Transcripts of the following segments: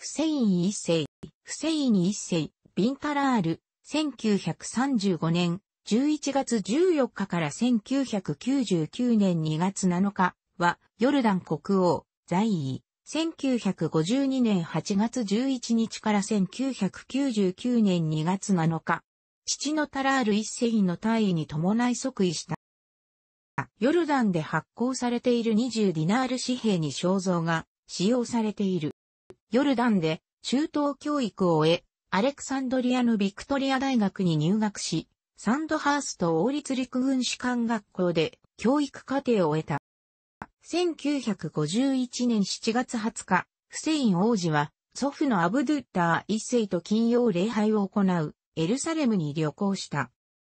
フセイン一世、フセイン一世、ビンタラール、1935年11月14日から1999年2月7日は、ヨルダン国王、在位、1952年8月11日から1999年2月7日、父のタラール一世の退位に伴い即位した。ヨルダンで発行されている20ディナール紙幣に肖像が使用されている。ヨルダンで中等教育を終え、アレクサンドリアのビクトリア大学に入学し、サンドハースト王立陸軍士官学校で教育課程を終えた。1951年7月20日、フセイン王子は祖父のアブドゥッター一世と金曜礼拝を行うエルサレムに旅行した。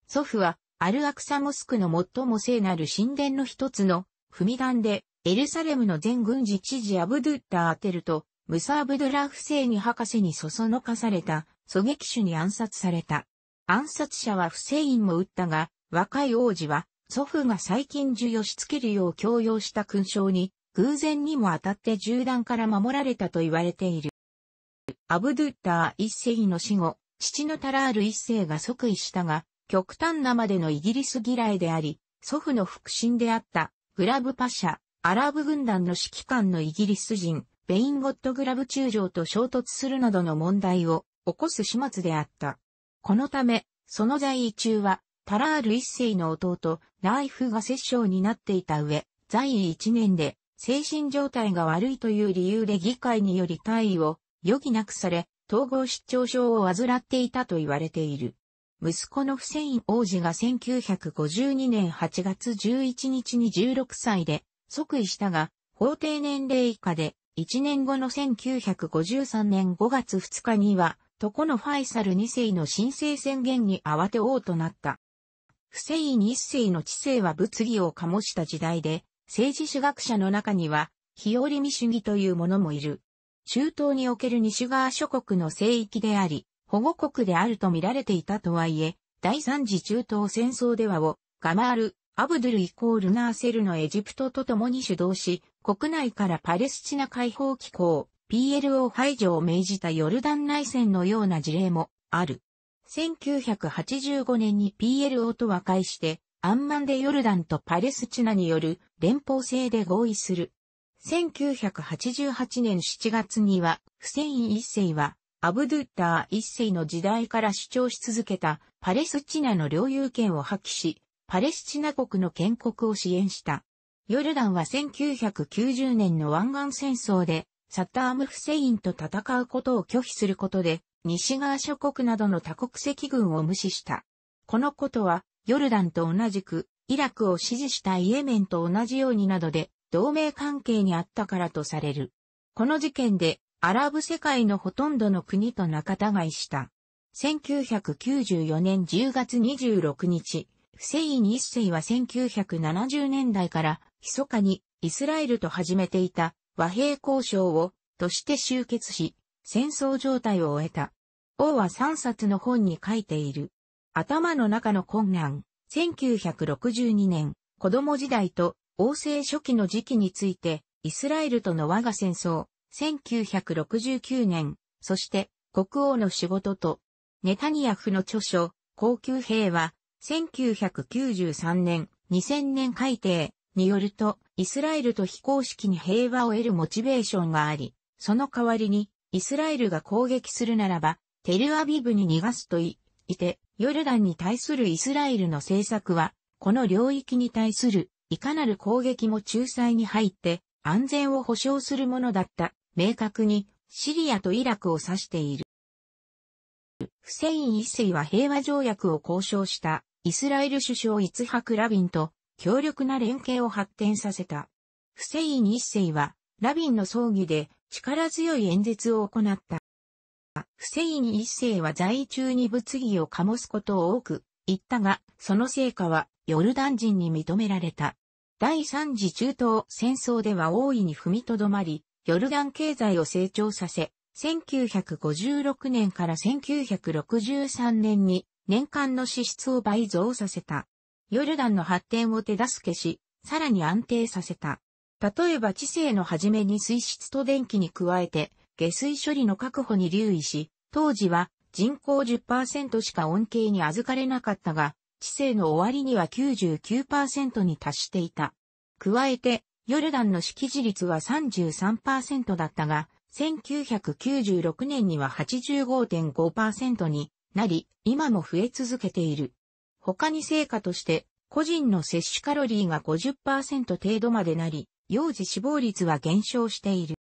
祖父はアルアクサモスクの最も聖なる神殿の一つの踏み段でエルサレムの全軍事知事アブドゥッターアテルとムサーブドラフセーニ博士にそそのかされた、狙撃手に暗殺された。暗殺者はフセインも撃ったが、若い王子は、祖父が最近授与しつけるよう強要した勲章に、偶然にも当たって銃弾から守られたと言われている。アブドゥッター一世の死後、父のタラール一世が即位したが、極端なまでのイギリス嫌いであり、祖父の腹心であった、グラブパシャ、アラブ軍団の指揮官のイギリス人、ベインゴットグラブ中将と衝突するなどの問題を起こす始末であった。このため、その在位中は、タラール一世の弟、ライフが摂政になっていた上、在位一年で、精神状態が悪いという理由で議会により退位を余儀なくされ、統合失調症を患っていたと言われている。息子のフセイン王子が1952年8月11日に16歳で即位したが、法定年齢以下で1年後の1953年5月2日には、このファイサル2世の申請宣言に慌て王となった。不正イン1世の知性は物議を醸した時代で、政治史学者の中には、日和見主義というものもいる。中東における西側諸国の聖域であり、保護国であると見られていたとはいえ、第三次中東戦争ではを、ガマール、アブドゥルイコールナーセルのエジプトと共に主導し、国内からパレスチナ解放機構 PLO 排除を命じたヨルダン内戦のような事例もある。1985年に PLO と和解して、アンマンでヨルダンとパレスチナによる連邦制で合意する。1988年7月には、フセイン一世は、アブドゥッター一世の時代から主張し続けたパレスチナの領有権を破棄し、パレスチナ国の建国を支援した。ヨルダンは1990年の湾岸戦争で、サッターム・フセインと戦うことを拒否することで、西側諸国などの多国籍軍を無視した。このことは、ヨルダンと同じく、イラクを支持したイエメンと同じようになどで、同盟関係にあったからとされる。この事件で、アラブ世界のほとんどの国と仲違いした。1994年10月26日、フセイン一世は1970年代から密かにイスラエルと始めていた和平交渉をとして終結し、戦争状態を終えた。王は3冊の本に書いている。頭の中の困難、1962年、子供時代と王政初期の時期について、イスラエルとの我が戦争、1969年、そして国王の仕事と、ネタニヤフの著書、高級兵は、1993年、2000年改定、によると、イスラエルと非公式に平和を得るモチベーションがあり、その代わりに、イスラエルが攻撃するならば、テルアビブに逃がすとい、いて、ヨルダンに対するイスラエルの政策は、この領域に対する、いかなる攻撃も仲裁に入って、安全を保障するものだった、明確に、シリアとイラクを指している。フセイン一世は平和条約を交渉した、イスラエル首相イツハク・ラビンと、強力な連携を発展させた。フセイン一世は、ラビンの葬儀で力強い演説を行った。フセイン一世は在中に物議を醸すことを多く言ったが、その成果はヨルダン人に認められた。第三次中東戦争では大いに踏みとどまり、ヨルダン経済を成長させ、1956年から1963年に年間の支出を倍増させた。ヨルダンの発展を手助けし、さらに安定させた。例えば知性の初めに水質と電気に加えて、下水処理の確保に留意し、当時は人口10%しか恩恵に預かれなかったが、知性の終わりには99%に達していた。加えて、ヨルダンの識字率は33%だったが、1996年には85.5%になり、今も増え続けている。他に成果として、個人の摂取カロリーが50%程度までなり、幼児死亡率は減少している。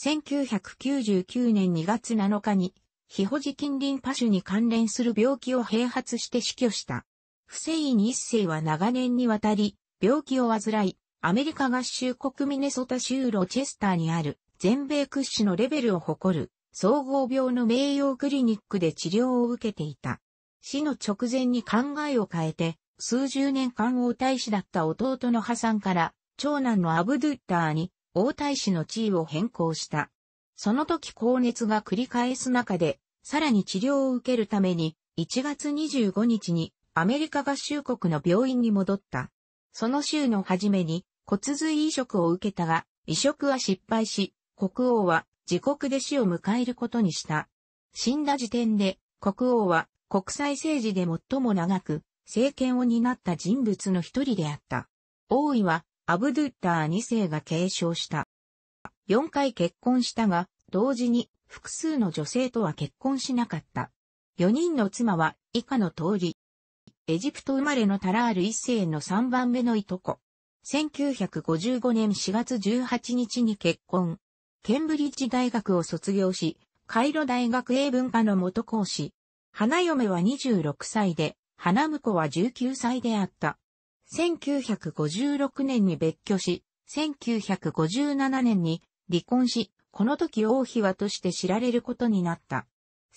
1999年2月7日に、非保持近隣パシュに関連する病気を併発して死去した。不正院一世は長年にわたり、病気を患い、アメリカ合衆国ミネソタ州ロチェスターにある、全米屈指のレベルを誇る、総合病の名誉クリニックで治療を受けていた。死の直前に考えを変えて、数十年間王太子だった弟の破産から、長男のアブドゥッターに王太子の地位を変更した。その時高熱が繰り返す中で、さらに治療を受けるために、1月25日にアメリカ合衆国の病院に戻った。その週の初めに骨髄移植を受けたが、移植は失敗し、国王は自国で死を迎えることにした。死んだ時点で国王は国際政治で最も長く政権を担った人物の一人であった。王位はアブドゥッター2世が継承した。4回結婚したが、同時に複数の女性とは結婚しなかった。4人の妻は以下の通り。エジプト生まれのタラール1世の3番目のいとこ。1955年4月18日に結婚。ケンブリッジ大学を卒業し、カイロ大学英文科の元講師、花嫁は26歳で、花婿は19歳であった。1956年に別居し、1957年に離婚し、この時王妃はとして知られることになった。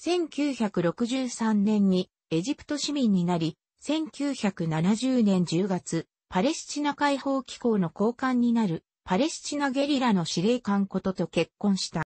1963年にエジプト市民になり、1970年10月、パレスチナ解放機構の高官になるパレスチナゲリラの司令官ことと結婚した。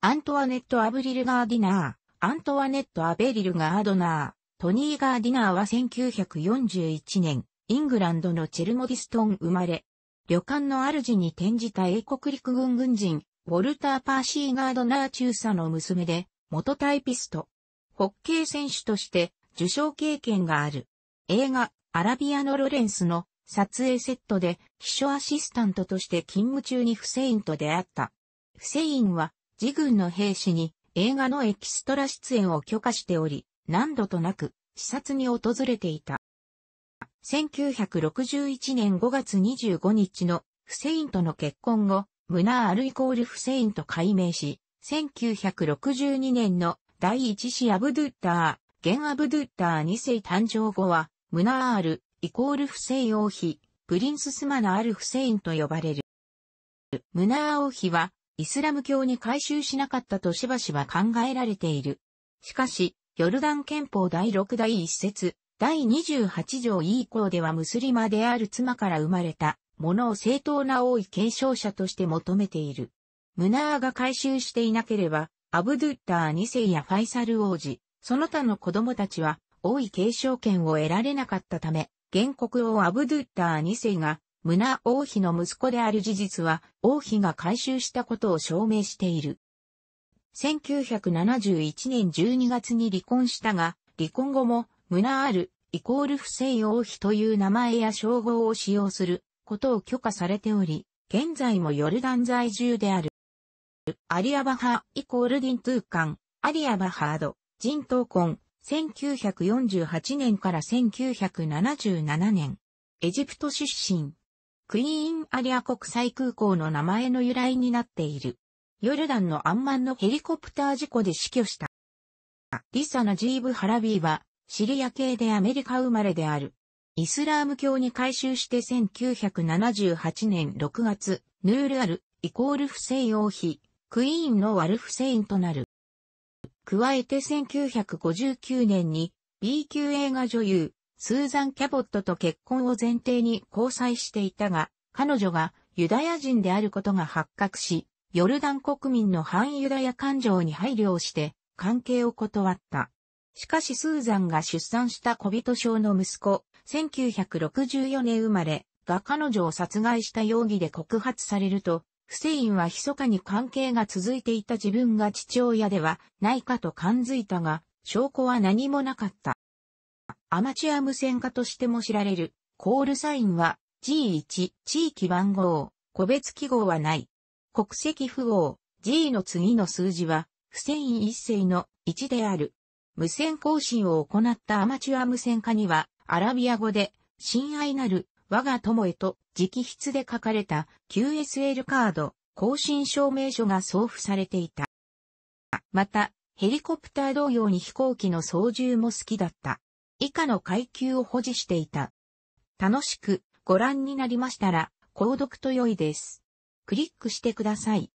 アントワネット・アブリル・ガーディナー、アントワネット・アベリル・ガードナー、トニー・ガーディナーは1941年、イングランドのチェルモディストン生まれ、旅館の主に転じた英国陸軍軍人、ウォルター・パーシー・ガードナー中佐の娘で、元タイピスト。ホッケー選手として受賞経験がある。映画、アラビアのロレンスの撮影セットで秘書アシスタントとして勤務中にフセインと出会った。フセインは自軍の兵士に映画のエキストラ出演を許可しており、何度となく視察に訪れていた。1961年5月25日のフセインとの結婚後、ムナーアルイコールフセインと改名し、1962年の第一子アブドゥッター、現アブドゥッター2世誕生後は、ムナーアル、イコールフセイ王妃、プリンススマナールフセインと呼ばれる。ムナー王妃は、イスラム教に改宗しなかったとしばしば考えられている。しかし、ヨルダン憲法第6第1節、第28条 E 以降ではムスリマである妻から生まれたものを正当な王位継承者として求めている。ムナーが改宗していなければ、アブドゥッター2世やファイサル王子、その他の子供たちは王位継承権を得られなかったため、原告王アブドゥッター2世が村王妃の息子である事実は、王妃が回収したことを証明している。1971年12月に離婚したが、離婚後も、ムナール、イコール不正王妃という名前や称号を使用することを許可されており、現在もヨルダン在住である。アリアバハイコールディントゥーカン、アリアバハード、人闘婚、1948年から1977年。エジプト出身。クイーンアリア国際空港の名前の由来になっている。ヨルダンのアンマンのヘリコプター事故で死去した。リサ・ナジーブ・ハラビーは、シリア系でアメリカ生まれである。イスラーム教に改宗して1978年6月、ヌールアル、イコールフセイ王妃、クイーンのワルフセインとなる。加えて1959年に B 級映画女優、スーザン・キャボットと結婚を前提に交際していたが、彼女がユダヤ人であることが発覚し、ヨルダン国民の反ユダヤ感情に配慮をして関係を断った。しかしスーザンが出産した小人症の息子、1964年生まれが彼女を殺害した容疑で告発されると、フセインは密かに関係が続いていた自分が父親ではないかと感づいたが、証拠は何もなかった。アマチュア無線化としても知られる、コールサインは G1、地域番号、個別記号はない。国籍符号、G の次の数字は、不繊維一世の1である。無線更新を行ったアマチュア無線化には、アラビア語で、親愛なる、我が友へと直筆で書かれた QSL カード、更新証明書が送付されていた。また、ヘリコプター同様に飛行機の操縦も好きだった。以下の階級を保持していた。楽しくご覧になりましたら、購読と良いです。クリックしてください。